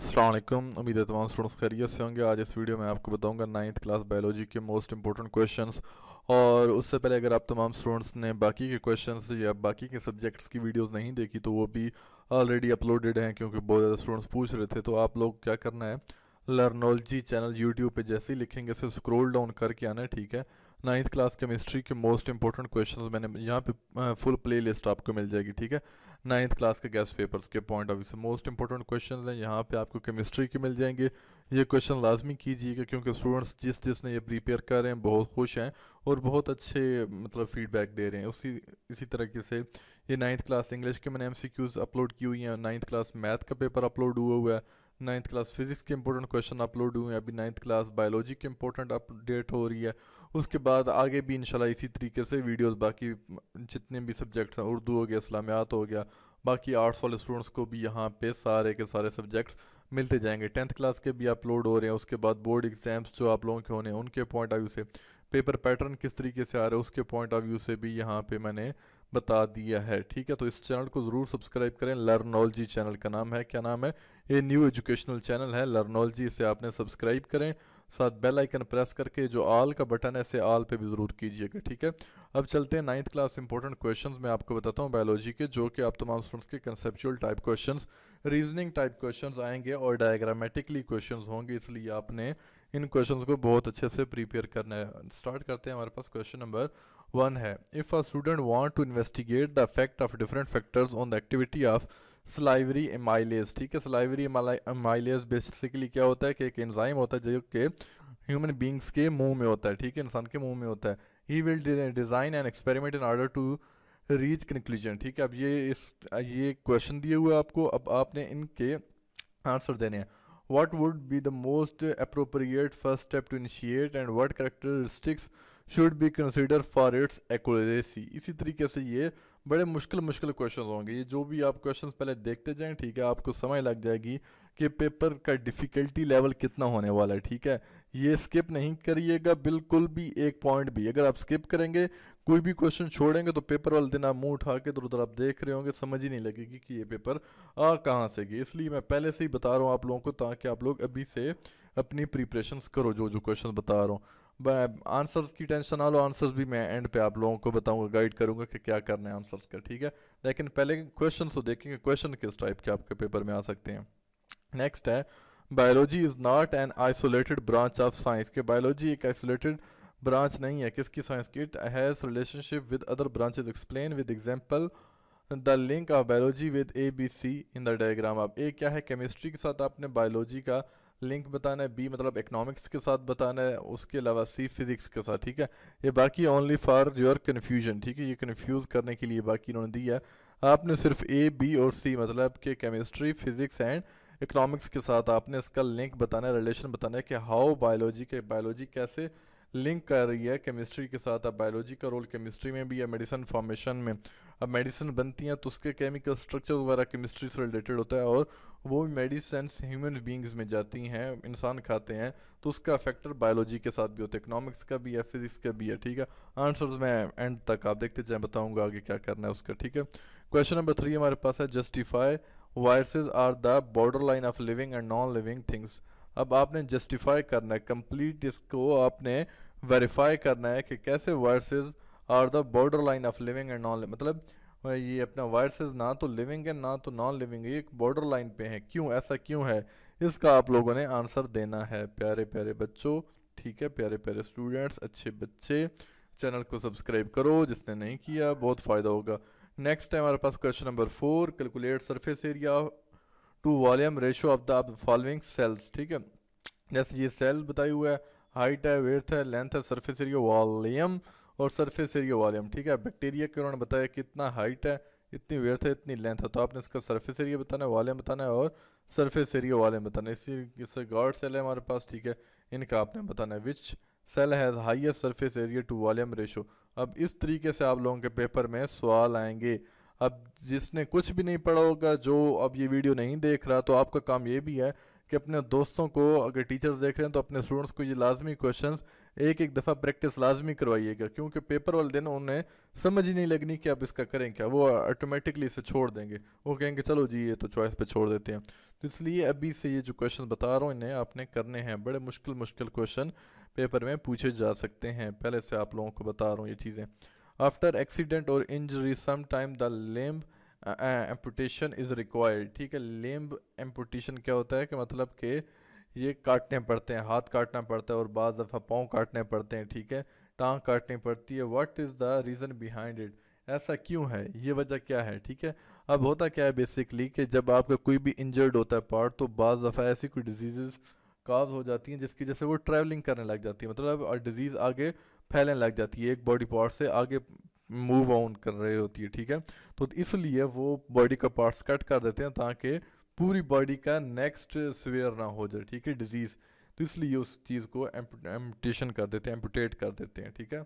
असलम उम्मीद है तमाम स्टूडेंट्स खैरियत से होंगे आज इस वीडियो में आपको बताऊंगा नाइन्थ क्लास बायोलॉजी के मोस्ट इंपॉर्टेंट क्वेश्चंस और उससे पहले अगर आप तमाम स्टूडेंट्स ने बाकी के क्वेश्चंस या बाकी के सब्जेक्ट्स की वीडियोस नहीं देखी तो वो भी ऑलरेडी अपलोडेड हैं क्योंकि बहुत ज़्यादा स्टूडेंट्स पूछ रहे थे तो आप लोग क्या करना है लर्नोलॉजी चैनल यूट्यूब पर जैसे ही लिखेंगे इसे स्क्रोल डाउन करके आना है ठीक है नाइन्थ क्लास केमिस्ट्री के मोस्ट इंपॉर्टेंट क्वेश्चन मैंने यहाँ पे फुल प्ले लिस्ट आपको मिल जाएगी ठीक है नाइन्थ क्लास के गैस पेपर्स के पॉइंट ऑफ व्यू से मोस्ट इंपॉर्टेंट क्वेश्चन हैं यहाँ पे आपको केमिस्ट्री के मिल जाएंगे ये क्वेश्चन लाजमी कीजिएगा क्योंकि स्टूडेंट्स जिस जिसने ये प्रिपेयर कर रहे हैं बहुत खुश हैं और बहुत अच्छे मतलब फीडबैक दे रहे हैं उसी इसी तरीके से ये नाइन्थ क्लास इंग्लिश के मैंने एम अपलोड की हुई हैं नाइन्थ क्लास मैथ का पेपर अपलोड हुआ हुआ है नाइन्थ क्लास फिजिक्स के इंपॉर्टेंट क्वेश्चन अपलोड हुए हैं अभी नाइन्थ क्लास बायोलॉजी के इंपॉर्टेंट अपडेट हो रही है उसके बाद आगे भी इंशाल्लाह इसी तरीके से वीडियोस बाकी जितने भी सब्जेक्ट्स हैं उर्दू हो गया इस्लामियात हो गया बाकी आर्ट्स वाले स्टूडेंट्स को भी यहाँ पे सारे के सारे सब्जेक्ट्स मिलते जाएंगे टेंथ क्लास के भी अपलोड हो रहे हैं उसके बाद बोर्ड एग्जाम्स जो आप लोगों के होने हैं उनके पॉइंट ऑफ व्यू से पेपर पैटर्न किस तरीके से आ रहा है उसके पॉइंट ऑफ व्यू से भी यहाँ पे मैंने बता दिया है ठीक है तो इस चैनल को ज़रूर सब्सक्राइब करें लर्नोलॉजी चैनल का नाम है क्या नाम है ये न्यू एजुकेशनल चैनल है लर्नोलॉजी इसे आपने सब्सक्राइब करें साथ बेल आइकन प्रेस करके जो आल का बटन है इसे आल पे भी ज़रूर कीजिएगा ठीक है अब चलते हैं नाइन्थ क्लास इंपॉर्टेंट क्वेश्चन मैं आपको बताता हूँ बायोलॉजी के जो कि आप तमाम स्टूडेंट्स के conceptual type question reasoning type question आएंगे और डायग्रामेटिकली क्वेश्चन होंगे इसलिए आपने इन क्वेश्चंस को बहुत अच्छे से प्रिपेयर करना है स्टार्ट करते हैं हमारे पास क्वेश्चन नंबर वन है if a student want to investigate the effect of different factors on the activity of salivary amylase ठीक है सलाइवरी एमाइलेज बेसिकली क्या होता है कि एक एंजाइम होता है जो कि ह्यूमन बींग्स के मुंह में होता है ठीक है इंसान के मुंह में होता है he will design and experiment in order to reach conclusion ठीक है अब ये इस ये क्वेश्चन दिए हुए आपको अब आपने इनके आंसर देने हैं what would be the most appropriate first step to initiate and what characteristics should be considered for its accuracy इसी तरीके से ये बड़े मुश्किल मुश्किल क्वेश्चन होंगे ये जो भी आप क्वेश्चन पहले देखते जाएं ठीक है आपको समय लग जाएगी कि पेपर का डिफ़िकल्टी लेवल कितना होने वाला है ठीक है ये स्किप नहीं करिएगा बिल्कुल भी एक पॉइंट भी अगर आप स्किप करेंगे कोई भी क्वेश्चन छोड़ेंगे तो पेपर वाले दिन आप मुँह उठा के इधर उधर आप देख रहे होंगे समझ ही नहीं लगेगी कि ये पेपर आ कहाँ से गई इसलिए मैं पहले से ही बता रहा हूँ आप लोगों को ताकि आप लोग अभी से अपनी प्रिपरेशन करो जो जो क्वेश्चन बता रहा हूँ आंसर्स की टेंशन ना लो आंसर्स भी मैं एंड पे आप लोगों को बताऊंगा गाइड करूंगा कि क्या करना है आंसर्स का ठीक है लेकिन पहले क्वेश्चन तो देखेंगे क्वेश्चन किस टाइप के आपके पेपर में आ सकते हैं नेक्स्ट है biology is not an isolated branch of science के बायोलॉजी एक आइसोलेटेड ब्रांच नहीं है किसकी साइंस की it has relationship with other branches explain with example the link of biology with A B C in the diagram आप ए क्या है केमिस्ट्री के साथ आपने बायोलॉजी का लिंक बताना है बी मतलब इकनॉमिक्स के साथ बताना है उसके अलावा सी फिजिक्स के साथ ठीक है ये बाकी ओनली फॉर योर कन्फ्यूजन ठीक है ये कन्फ्यूज़ करने के लिए बाकी इन्होंने दिया आपने सिर्फ ए बी और सी मतलब के केमिस्ट्री फिजिक्स एंड इकोनॉमिक्स के साथ आपने इसका लिंक बताना है रिलेशन बताना है कि हाउ बायोलॉजी के बायोलॉजी कैसे लिंक कर रही है केमिस्ट्री के साथ अब बायोलॉजी का रोल केमिस्ट्री में भी है मेडिसिन फॉर्मेशन में अब मेडिसिन बनती हैं तो उसके केमिकल स्ट्रक्चर वगैरह केमिस्ट्री से रिलेटेड होता है और वो मेडिसिन ह्यूमन बींग्स में जाती हैं इंसान खाते हैं तो उसका फैक्टर बायोलॉजी के साथ भी होता है इकनॉमिक्स का भी है फिजिक्स का भी है ठीक है आंसर्स मैं एंड तक आप देखते जाए बताऊँगा आगे क्या करना है उसका ठीक है क्वेश्चन नंबर थ्री हमारे पास है justify viruses are the border line of living and non living things अब आपने जस्टिफाई करना है कंप्लीट इसको आपने वेरीफाई करना है कि कैसे viruses are the border line of living and non मतलब ये अपना वायरसेस ना तो लिविंग है ना तो नॉन लिविंग है ये बॉर्डर लाइन पे है क्यों ऐसा क्यों है इसका आप लोगों ने आंसर देना है प्यारे प्यारे बच्चों ठीक है प्यारे प्यारे स्टूडेंट्स अच्छे बच्चे चैनल को सब्सक्राइब करो जिसने नहीं किया बहुत फ़ायदा होगा नेक्स्ट है हमारे पास question number four calculate surface area to volume ratio of the following cells ठीक है जैसे ये सेल बताई हुआ है हाइट है वेथ है लेंथ है सरफेस एरिया वॉल्यूम और सरफेस एरिया वॉल्यूम ठीक है बैक्टीरिया के उन्होंने बताया कितना हाइट है इतनी वेथ है इतनी लेंथ है तो आपने इसका सरफेस एरिया बताना है वॉल्यूम बताना है और सरफेस एरिया वॉल्यूम बताना है इसी से गार्ड सेल है हमारे पास ठीक है इनका आपने बताना है which cell has highest surface area to volume ratio अब इस तरीके से आप लोगों के पेपर में सवाल आएंगे अब जिसने कुछ भी नहीं पढ़ा होगा जो अब ये वीडियो नहीं देख रहा तो आपका काम ये भी है कि अपने दोस्तों को अगर टीचर्स देख रहे हैं तो अपने स्टूडेंट्स को ये लाजमी क्वेश्चन एक एक दफ़ा प्रैक्टिस लाजमी करवाइएगा क्योंकि पेपर वाले दिन उन्हें समझ ही नहीं लगनी कि आप इसका करें क्या वो ऑटोमेटिकली इसे छोड़ देंगे वो कहेंगे चलो जी ये तो चॉइस पे छोड़ देते हैं तो इसलिए अभी से ये जो क्वेश्चन बता रहा हूँ इन्हें आपने करने हैं बड़े मुश्किल मुश्किल क्वेश्चन पेपर में पूछे जा सकते हैं पहले से आप लोगों को बता रहा हूँ ये चीज़ें आफ्टर एक्सीडेंट और injury some time the limb amputation is required ठीक है लेम्ब एम्पुटेशन क्या होता है कि मतलब कि ये काटने पड़ते हैं हाथ काटना पड़ता है और बाद दफ़ा पाँव काटने पड़ते हैं ठीक है टांग काटनी पड़ती है what is the reason behind it ऐसा क्यों है ये वजह क्या है ठीक है अब होता क्या है बेसिकली कि जब आपका कोई भी इंजर्ड होता है पार्ट तो बाद दफ़ा ऐसी कोई डिजीज़ काज हो जाती हैं जिसकी वजह से वो ट्रैवलिंग करने लग जाती है मतलब डिजीज़ आगे फैलने लग जाती है एक बॉडी पार्ट से आगे मूव ऑन कर रही होती है ठीक है तो इसलिए वो बॉडी का पार्ट्स कट कर देते हैं ताकि पूरी बॉडी का नेक्स्ट सवेयर ना हो जाए ठीक है डिजीज़ तो इसलिए उस चीज़ को एम्पटेशन कर देते हैं एम्पटेट कर देते हैं ठीक है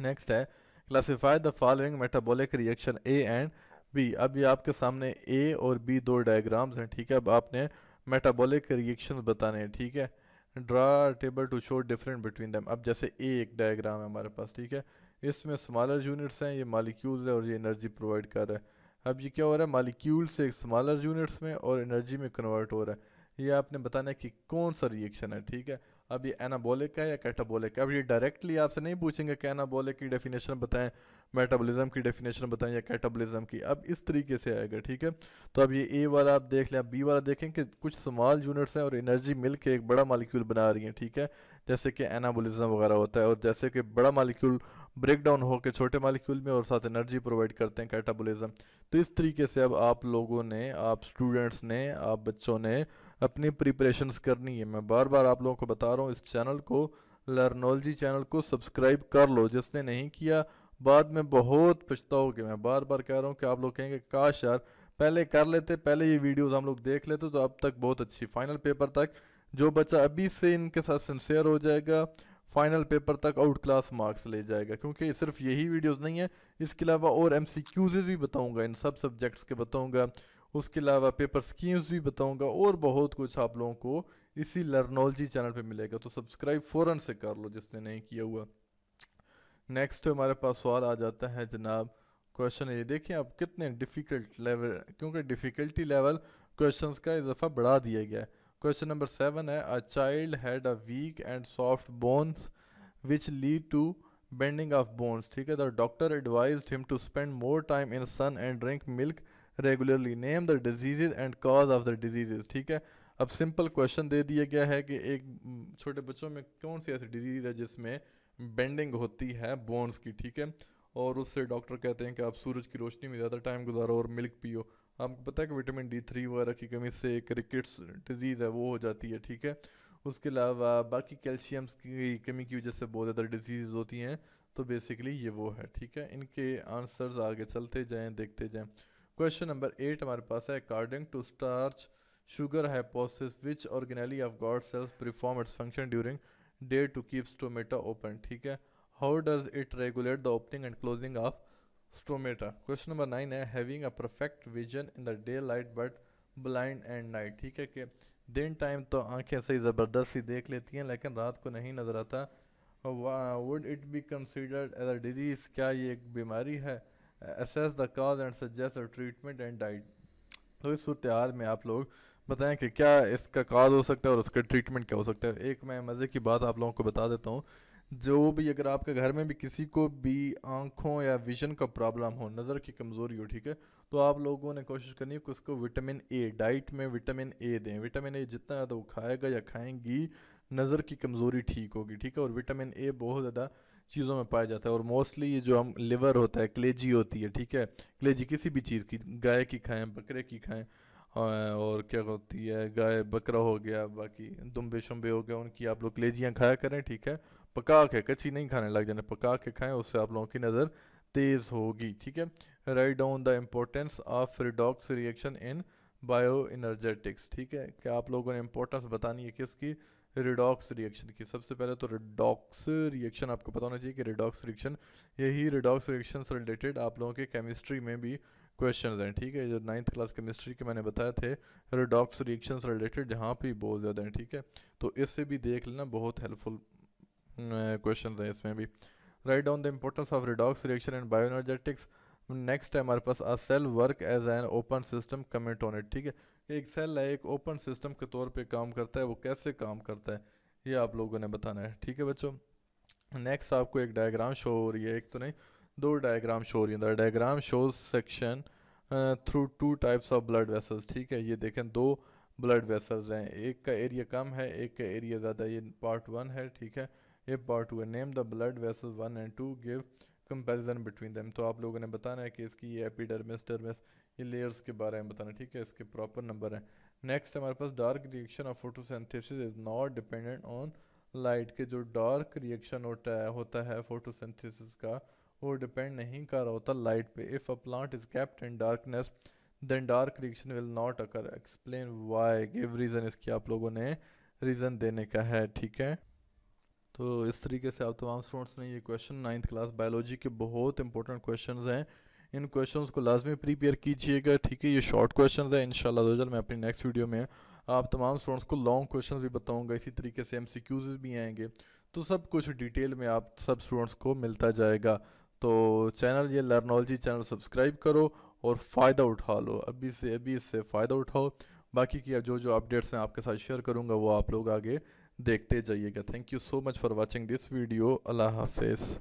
नेक्स्ट है classify the following metabolic reaction A and B अब ये आपके सामने ए और बी दो डायग्राम्स हैं ठीक है अब आपने मेटाबोलिक रिएक्शन बताने हैं ठीक है draw table to show different between them अब जैसे ए एक डायग्राम है हमारे पास ठीक है इसमें स्मॉलर यूनिट्स हैं ये मालिक्यूल्स है और ये एनर्जी प्रोवाइड कर रहा है अब ये क्या हो रहा है मालिक्यूल से एक स्मॉलर यूनिट्स में और एनर्जी में कन्वर्ट हो रहा है ये आपने बताना है कि कौन सा रिएक्शन है ठीक है अब ये एनाबोलिक है या कैटाबोलिक है अब ये डायरेक्टली आपसे नहीं पूछेंगे कि एनाबोलिक की डेफिनेशन बताएं मेटाबॉलिज्म की डेफिनेशन बताएं या कैटाबॉलिज्म की अब इस तरीके से आएगा ठीक है तो अब ये ए वाला आप देख लें आप बी वाला देखें कि कुछ स्मॉल यूनिट्स हैं और एनर्जी मिल के एक बड़ा मालिक्यूल बना रही हैं ठीक है जैसे कि एनाबॉलिज्म वगैरह होता है और जैसे कि बड़ा मालिक्यूल ब्रेक डाउन होकर छोटे मालिक्यूल में और साथ एनर्जी प्रोवाइड करते हैं कैटाबोलिज्म तो इस तरीके से अब आप लोगों ने आप स्टूडेंट्स ने आप बच्चों ने अपनी प्रिपरेशंस करनी है मैं बार बार आप लोगों को बता रहा हूँ इस चैनल को लर्नोलॉजी चैनल को सब्सक्राइब कर लो जिसने नहीं किया बाद में बहुत पछताओगे मैं बार बार कह रहा हूँ कि आप लोग कहेंगे काश यार पहले कर लेते पहले ये वीडियोस हम लोग देख लेते तो अब तक बहुत अच्छी फाइनल पेपर तक जो बच्चा अभी से इनके साथ सिंसियर हो जाएगा फाइनल पेपर तक आउट क्लास मार्क्स ले जाएगा क्योंकि सिर्फ यही वीडियोस नहीं है इसके अलावा और एम भी बताऊँगा इन सब सब्जेक्ट्स के बताऊँगा उसके अलावा पेपर स्कीम्स भी बताऊँगा और बहुत कुछ आप लोगों को इसी लर्नोलॉजी चैनल पे मिलेगा तो सब्सक्राइब फ़ौरन से कर लो जिसने नहीं किया हुआ नेक्स्ट हमारे पास सवाल आ जाता है जनाब क्वेश्चन ये देखिए आप कितने डिफ़िकल्ट लेवल क्योंकि डिफ़िकल्टी लेवल क्वेश्चन का इजाफा बढ़ा दिया गया है क्वेश्चन नंबर सेवन है a child had a weak and soft bones which lead to bending of bones ठीक है the doctor advise him to spend more time in sun and drink milk regularly name the diseases and cause of the diseases ठीक है अब simple question दे दिया गया है कि एक छोटे बच्चों में कौन सी ऐसी डिजीज़ है जिसमें बेंडिंग होती है बोन्स की ठीक है और उससे डॉक्टर कहते हैं कि आप सूरज की रोशनी में ज़्यादा टाइम गुजारो और मिल्क पियो आपको पता है कि विटामिन डी थ्री वगैरह की कमी से क्रिकेट्स डिजीज़ है वो हो जाती है ठीक है उसके अलावा बाकी कैल्शियम्स की कमी की वजह से बहुत ज़्यादा डिजीज़ होती हैं तो बेसिकली ये वो है ठीक है इनके आंसर्स आगे चलते जाएँ देखते जाएँ क्वेश्चन नंबर एट हमारे पास है according to starch sugar hypothesis which organelle of guard cells perform its function during day to keep stomata open ठीक है how does it regulate the opening and closing of stomata question number nine है having a perfect vision in the day light but blind and night ठीक है कि दिन time तो आंखें सही ज़बरदस्त ही देख लेती हैं लेकिन रात को नहीं नज़र आता would it be considered as a disease क्या ये एक बीमारी है assess the cause and suggest treatment and diet तो इस सूरत हाल में आप लोग बताएं कि क्या इसका काज हो सकता है और उसका ट्रीटमेंट क्या हो सकता है एक मैं मज़े की बात आप लोगों को बता देता हूँ जो भी अगर आपके घर में भी किसी को भी आँखों या विजन का प्रॉब्लम हो नज़र की कमज़ोरी हो ठीक है तो आप लोगों ने कोशिश करनी है कि उसको विटामिन ए डाइट में विटामिन ए दें विटामिन ए जितना ज़्यादा वो खाएगा या खाएंगी नज़र की कमज़ोरी ठीक होगी ठीक है और विटामिन ए बहुत ज़्यादा चीज़ों में पाया जाता है और मोस्टली ये जो हम लिवर होता है क्लेजी होती है ठीक है क्लेजी किसी भी चीज़ की गाय की खाएँ बकरे की खाएँ और क्या होती है गाय बकरा हो गया बाकी दुम्बे शुम्बे हो गया उनकी आप लोग क्लेजियाँ खाया करें ठीक है पका के कच्ची नहीं खाने लग जाने पका के खाएं उससे आप लोगों की नज़र तेज़ होगी ठीक है write down the importance of redox reaction in bioenergetics ठीक है क्या आप लोगों ने इम्पोर्टेंस बतानी है किसकी रिडॉक्स रिएक्शन की सबसे पहले तो रिडॉक्स रिएक्शन आपको पता होना चाहिए कि रिडॉक्स रिएक्शन यही रिडॉक्स रिएक्शन से रिलेटेड आप लोगों के केमिस्ट्री में भी क्वेश्चन हैं ठीक है जो नाइन्थ क्लास केमिस्ट्री के मैंने बताए थे रिडॉक्स रिएक्शन से रिलेटेड जहाँ पे बहुत ज़्यादा हैं ठीक है तो इससे भी देख लेना बहुत हेल्पफुल क्वेश्चन हैं इसमें भी write down the importance of redox reaction and bioenergetics next है हमारे पास a cell work as an open system comment on it ठीक है एक सेल है एक ओपन सिस्टम के तौर पे काम करता है वो कैसे काम करता है ये आप लोगों ने बताना है ठीक है बच्चों नेक्स्ट आपको एक डायग्राम शो हो रही है एक तो नहीं दो डायग्राम शो हो रही है diagram show section through two types of blood vessels ठीक है ये देखें दो ब्लड वेसल्स हैं एक का एरिया कम है एक का एरिया ज़्यादा ये पार्ट वन है ठीक है ये पार्ट टू है name the blood vessel one and two give comparison between them तो आप लोगों ने बताना है कि इसकी ये एपीडर्मिस डर्मिस ये लेयर्स के बारे में बताना ठीक है इसके प्रॉपर नंबर हैं नेक्स्ट हमारे पास dark reaction of photosynthesis is not dependent on light के जो डार्क रिएक्शन होता है होता है फोटोसेंथिस का वो डिपेंड नहीं कर रहा होता लाइट पे if a plant is kept in darkness then dark reaction will not occur explain why give reason इसकी आप लोगों ने रीज़न देने का है ठीक है तो इस तरीके से आप तमाम स्टूडेंट्स ने ये क्वेश्चन नाइन्थ क्लास बायोलॉजी के बहुत इंपॉर्टेंट क्वेश्चन हैं इन क्वेश्चन को लाजमी प्रीपेयर कीजिएगा ठीक है ये शॉर्ट क्वेश्चन है जल्द मैं अपनी नेक्स्ट वीडियो में आप तमाम स्टूडेंट्स को लॉन्ग क्वेश्चन भी बताऊँगा इसी तरीके से एम भी आएंगे तो सब कुछ डिटेल में आप सब स्टूडेंट्स को मिलता जाएगा तो चैनल ये लर्नोलॉजी चैनल सब्सक्राइब करो और फ़ायदा उठा लो अभी से अभी इससे फ़ायदा उठाओ बाकी की जो जो अपडेट्स मैं आपके साथ शेयर करूँगा वो आप लोग आगे देखते जाइएगा thank you so much for watching this video अल्लाह हाफिज़